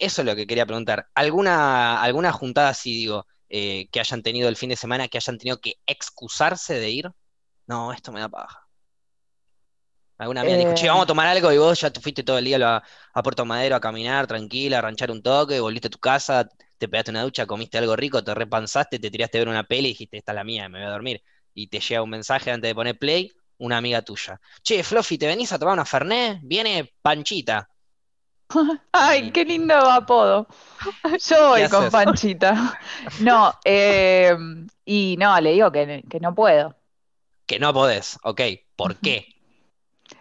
Eso es lo que quería preguntar. ¿Alguna, alguna juntada así, digo, eh, que hayan tenido el fin de semana, que hayan tenido que excusarse de ir? No, esto me da paja. Alguna amiga dijo, che, eh. vamos a tomar algo y vos ya te fuiste todo el día a, Puerto Madero a caminar tranquila, a ranchar un toque, volviste a tu casa, te pegaste una ducha, comiste algo rico, te repanzaste, te tiraste a ver una peli y dijiste, esta es la mía, me voy a dormir. Y te llega un mensaje antes de poner play, una amiga tuya. Che, Fluffy, ¿te venís a tomar una Fernet? Viene Panchita. Ay, qué lindo apodo. Yo voy con Panchita. No, eh, y no, le digo que, no puedo. Que no podés, ok. ¿Por qué?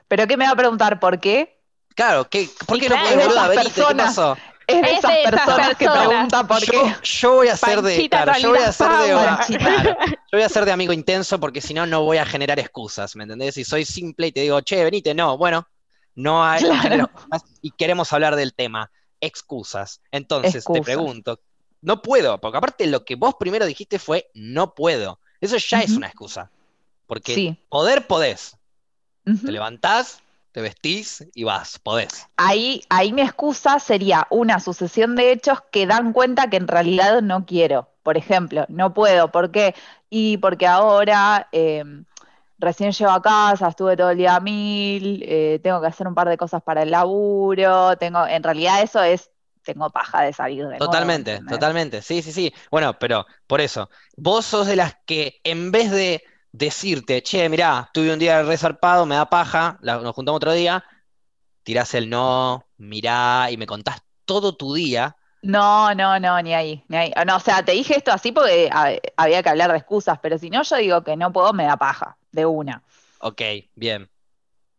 ¿Pero qué me va a preguntar? ¿Por qué? Claro, ¿por qué no podés, boluda? Es esa persona que pregunta por qué. Yo voy a ser de. voy a ser de. yo voy a ser de amigo intenso porque si no, no voy a generar excusas, ¿me entendés? Si soy simple y te digo, che, venite, no, bueno, no hay y queremos hablar del tema. Excusas. Entonces, te pregunto, no puedo, porque aparte lo que vos primero dijiste fue no puedo. Eso ya es una excusa. Porque poder podés. Te levantás, te vestís y vas, podés. Ahí, ahí mi excusa sería una sucesión de hechos que dan cuenta que en realidad no quiero. Por ejemplo, no puedo. ¿Por qué? Y porque ahora em, recién llego a casa, estuve todo el día a mil, eh, tengo que hacer un par de cosas para el laburo, tengo, en realidad eso es, tengo paja de salir de Totalmente, totalmente, sí, sí, sí. Bueno, pero por eso, vos sos de las que en vez de decirte, che, mirá, tuve un día resarpado, me da paja, nos juntamos otro día, tirás el no, mirá y me contás todo tu día. No, no, no, ni ahí, ni ahí. No, o sea, te dije esto así porque había que hablar de excusas, pero si no, yo digo que no puedo, me da paja de una. Ok, bien.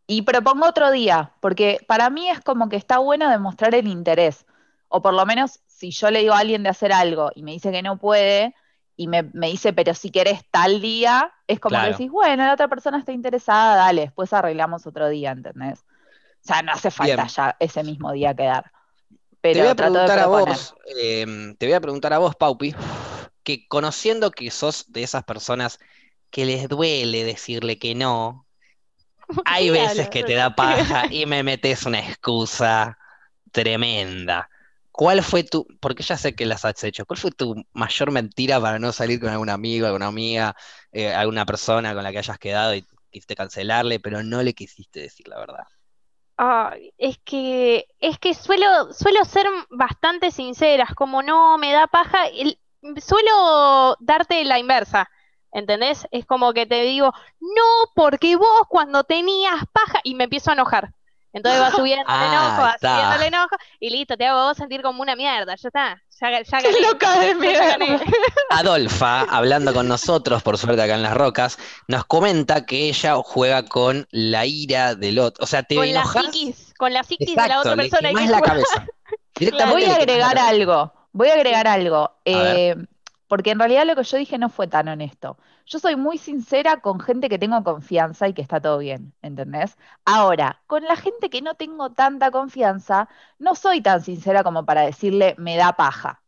Y propongo otro día, porque para mí es como que está bueno demostrar el interés. O por lo menos, si yo le digo a alguien de hacer algo y me dice que no puede, y me, dice, pero si querés tal día, es como que decís, bueno, la otra persona está interesada, dale, después arreglamos otro día, ¿entendés? O sea, no hace falta ya ese mismo día quedar. Pero te voy a preguntar a vos, em, te voy a preguntar a vos, Paupi, que conociendo que sos de esas personas que les duele decirle que no, hay veces que te da paja y me metes una excusa tremenda. ¿Cuál fue tu, porque ya sé que las has hecho, cuál fue tu mayor mentira para no salir con algún amigo, alguna amiga, eh, alguna persona con la que hayas quedado y quisiste cancelarle, pero no le quisiste decir la verdad? es que, es que suelo, suelo ser bastante sinceras, como no me da paja, suelo darte la inversa ¿Entendés? Es como que te digo, no, porque vos cuando tenías paja, y me empiezo a enojar. Entonces va subiendo el ah, enojo, vas subiendo el enojo, y listo, te hago vos sentir como una mierda, ya está. Ya, loca de mierda. Adolfa, hablando con nosotros, por suerte acá en las rocas, nos comenta que ella juega con la ira del otro. O sea, te con enojas. psiquis, con la psiquis de la otra persona. Y más la cabeza. Voy a agregar algo. Voy a agregar algo. eh, porque en realidad lo que yo dije no fue tan honesto. Yo soy muy sincera con gente que tengo confianza y que está todo bien, ¿entendés? Ahora, con la gente que no tengo tanta confianza, no soy tan sincera como para decirle me da paja,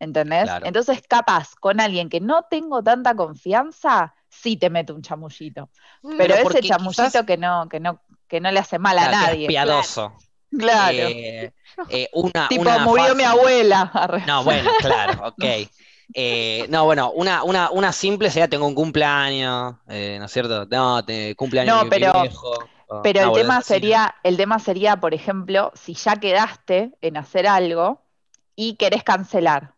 ¿entendés? Entonces, capaz, con alguien que no tengo tanta confianza, sí te meto un chamullito. Mm. Pero, ese chamullito que, no, que, no, que no le hace mal a nadie. Es piadoso. Claro. Eh, eh, tipo, murió mi abuela. No, bueno, claro, ok. Eh, no, bueno, una, una, una simple sería tengo un cumpleaños, eh, ¿no es cierto? No, te, cumpleaños. No, pero, pero ah, el, tema sería, el tema sería, por ejemplo, si ya quedaste en hacer algo y querés cancelar.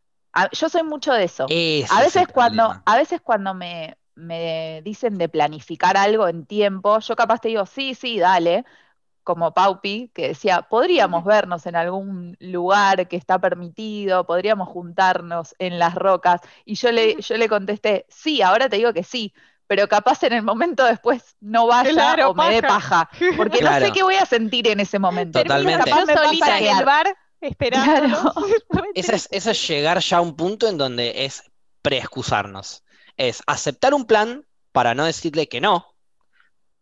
yo soy mucho de eso. a veces cuando, a veces cuando me, me dicen de planificar algo en tiempo, yo capaz te digo, sí, sí, dale, como Paupi, que decía, podríamos vernos en algún lugar que está permitido, podríamos juntarnos en las rocas. Y yo le, contesté, sí, ahora te digo que sí, pero capaz en el momento después no vaya o me dé paja, porque no sé qué voy a sentir en ese momento. Totalmente. Capaz en el bar esperando. es llegar ya a un punto en donde es preexcusarnos. Es aceptar un plan para no decirle que no,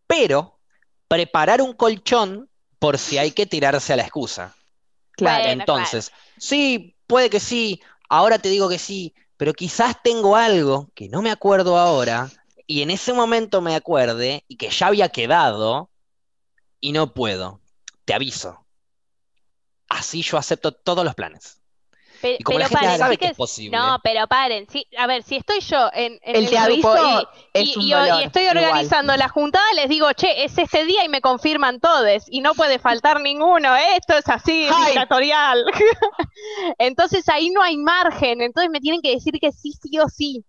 pero preparar un colchón por si hay que tirarse a la excusa. Claro. Entonces, sí, puede que sí, ahora te digo que sí, pero quizás tengo algo que no me acuerdo ahora y en ese momento me acuerde y que ya había quedado y no puedo. Te aviso. Así yo acepto todos los planes. Pero, que, No, pero paren. Sí, a ver, si estoy yo en, el, aviso y, estoy organizando la juntada, les digo, che, es ese día y me confirman todos. Y no puede faltar ninguno. ¿eh? Esto es así, dictatorial. entonces ahí no hay margen. Entonces me tienen que decir que sí, sí o sí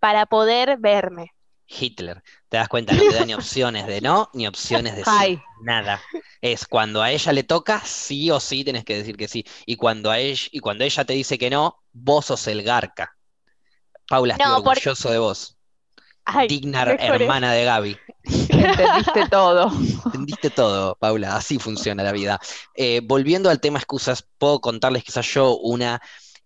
para poder verme. Hitler. Te das cuenta, no te da ni opciones de no, ni opciones de sí. Nada. Es cuando a ella le toca, sí o sí tenés que decir que sí. Y cuando, a ella, y cuando ella te dice que no, vos sos el garca. Paula, estoy orgulloso de vos. Dignar hermana de Gaby. Entendiste todo. Entendiste todo, Paula. Así funciona la vida. Eh, volviendo al tema excusas, puedo contarles quizás yo una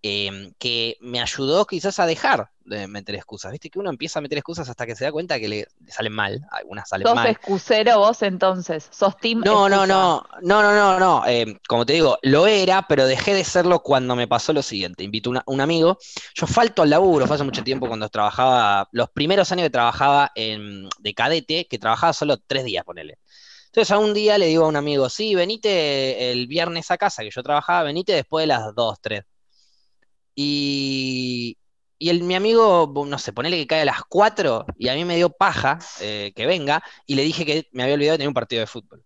Em, que me ayudó quizás a dejar de meter excusas. Viste que uno empieza a meter excusas hasta que se da cuenta que le, salen mal, algunas salen mal. ¿Sos excusero vos entonces? ¿Sos team No, no, no, no, no, no, no. Em, como te digo, lo era, pero dejé de serlo cuando me pasó lo siguiente. Invito a un amigo, yo falto al laburo, fue hace mucho tiempo cuando trabajaba, los primeros años que trabajaba de cadete, que trabajaba solo tres días, ponele. Entonces a un día le digo a un amigo, sí, venite el viernes a casa, que yo trabajaba, venite después de las dos, tres. Y, el, mi amigo, no sé, ponele que cae a las 4 y a mí me dio paja eh, que venga y le dije que me había olvidado de tener un partido de fútbol.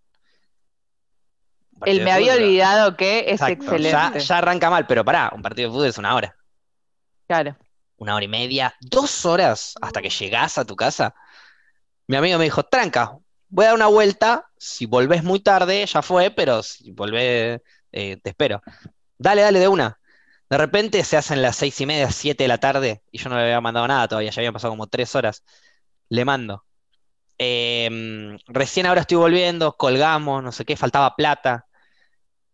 él me había olvidado que es excelente. Ya, arranca mal, pero pará, un partido de fútbol es una hora. Claro. Una hora y media, dos horas hasta que llegás a tu casa. Mi amigo me dijo, tranca, voy a dar una vuelta, si volvés muy tarde, ya fue, pero si volvés, eh, te espero. Dale, dale, de una. De repente se hacen las seis y media, siete de la tarde, y yo no le había mandado nada todavía, ya habían pasado como tres horas. Le mando. Em, recién ahora estoy volviendo, colgamos, no sé qué, faltaba plata.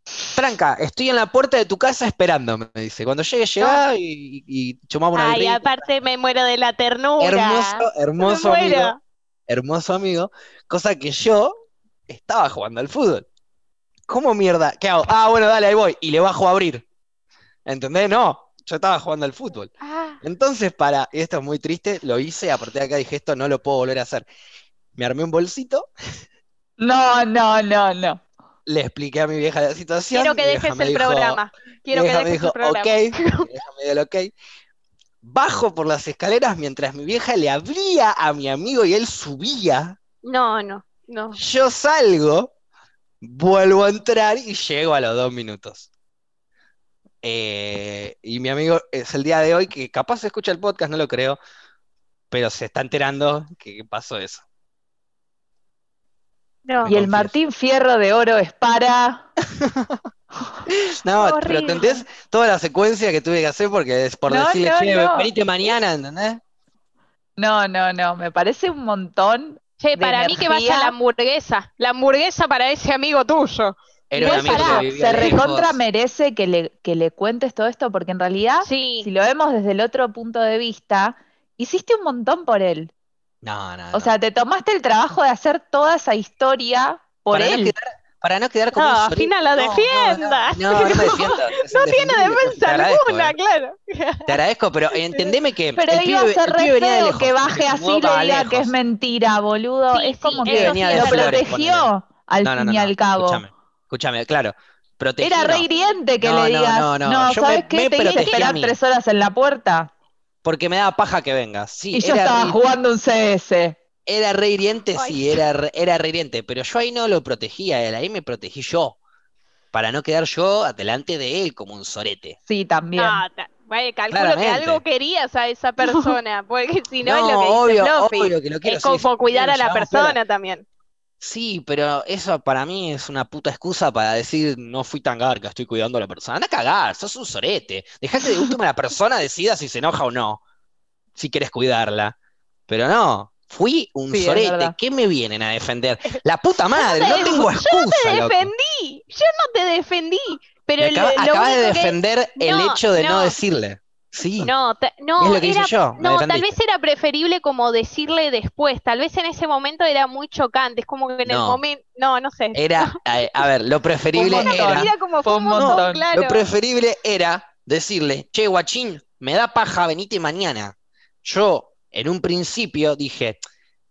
Franca estoy en la puerta de tu casa esperando, me dice. Cuando llegue, llega y, y chumamos una Ay, aparte me muero de la ternura. Hermoso, hermoso amigo. Hermoso amigo. Cosa que yo estaba jugando al fútbol. ¿Cómo mierda? ¿Qué hago? Ah, bueno, dale, ahí voy. Y le bajo a abrir. ¿Entendés? No, yo estaba jugando al fútbol. Ah. Entonces, para, y esto es muy triste, lo hice, a partir de acá dije, esto no lo puedo volver a hacer. Me armé un bolsito. No, no, no, no. Le expliqué a mi vieja la situación. Quiero que dejes el programa. Quiero que dejes el programa. Ok, ok. Bajo por las escaleras mientras mi vieja le abría a mi amigo y él subía. No, no, no. Yo salgo, vuelvo a entrar y llego a los dos minutos. Eh, y mi amigo es el día de hoy que capaz se escucha el podcast, no lo creo, pero se está enterando que pasó eso. Y el Martín Fierro de Oro es para. no, pero entendés toda la secuencia que tuve que hacer porque es por decir decirle, venite mañana, ¿entendés? No, no, no, me parece un montón. Che, para mí que vaya la hamburguesa, la hamburguesa para ese amigo tuyo. Pero se recontra merece que le, cuentes todo esto, porque en realidad, si lo vemos desde el otro punto de vista, hiciste un montón por él. No, no. O sea, te tomaste el trabajo de hacer toda esa historia por él. No quedar, para no quedar como. No, la No, tiene defensa alguna, eh. claro. Te agradezco, pero entendeme que. Pero el iba a ser re que baje así y que es mentira, boludo. es como que lo protegió al fin y al cabo. Escúchame, claro. Era re hiriente que le digas. No, no, no. no ¿sabes qué? Tenías que esperar tres horas en la puerta. Porque me daba paja que vengas. Sí, y yo estaba jugando un CS. Era re hiriente, sí, era, era hiriente. Pero yo ahí no lo protegía él, ahí me protegí yo. Para no quedar yo delante de él como un sorete. Sí, también. calculo que algo querías a esa persona, porque si no, lo que dice obvio, obvio que lo quiero, es como cuidar a la persona también. Sí, pero eso para mí es una puta excusa para decir no fui tan garca, estoy cuidando a la persona. Anda a cagar, sos un sorete. Dejá que de última la persona decida si se enoja o no, si quieres cuidarla. Pero no, fui un sorete. ¿Qué me vienen a defender? La puta madre, no, tengo excusa. Yo no te defendí, yo no te defendí. Pero acaba, de defender el hecho de no decirle. Sí. No, no, no tal vez era preferible como decirle después, tal vez en ese momento era muy chocante, es como que en el momento, no, no sé. Era, a, ver, lo preferible era, lo preferible era decirle, che, guachín, me da paja, venite mañana. Yo, en un principio, dije,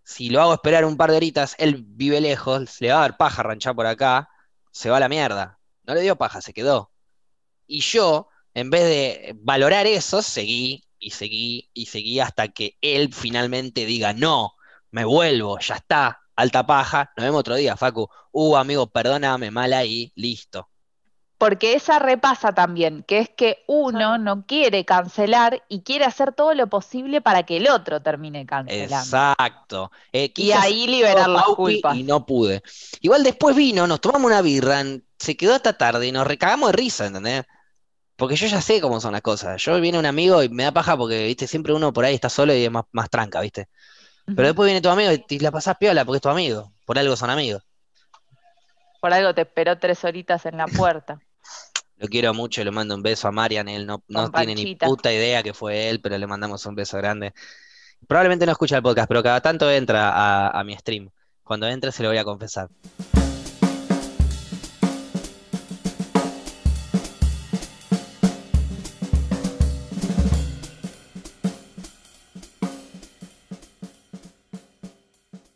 si lo hago esperar un par de horitas, él vive lejos, le va a dar paja ranchar por acá, se va a la mierda. No le dio paja, se quedó. Y yo en vez de valorar eso, seguí y seguí y seguí hasta que él finalmente diga, no, me vuelvo, ya está, alta paja, nos vemos otro día, Facu. Uh, amigo, perdóname, mal ahí, listo. Porque esa repasa también, que es que uno no quiere cancelar y quiere hacer todo lo posible para que el otro termine cancelando. Exacto. Eh, y ahí liberar las culpas. Y no pude. Igual después vino, nos tomamos una birra, se quedó hasta tarde y nos recagamos de risa, ¿entendés? Porque yo ya sé cómo son las cosas. Yo viene un amigo y me da paja porque, viste, siempre uno por ahí está solo y es más, más tranca, viste. Pero después viene tu amigo y la pasás piola porque es tu amigo. Por algo son amigos. Por algo te esperó tres horitas en la puerta. lo quiero mucho, le mando un beso a Marian. Él no, tiene ni puta idea que fue él, pero le mandamos un beso grande. Probablemente no escucha el podcast, pero cada tanto entra a, a mi stream. Cuando entre se lo voy a confesar.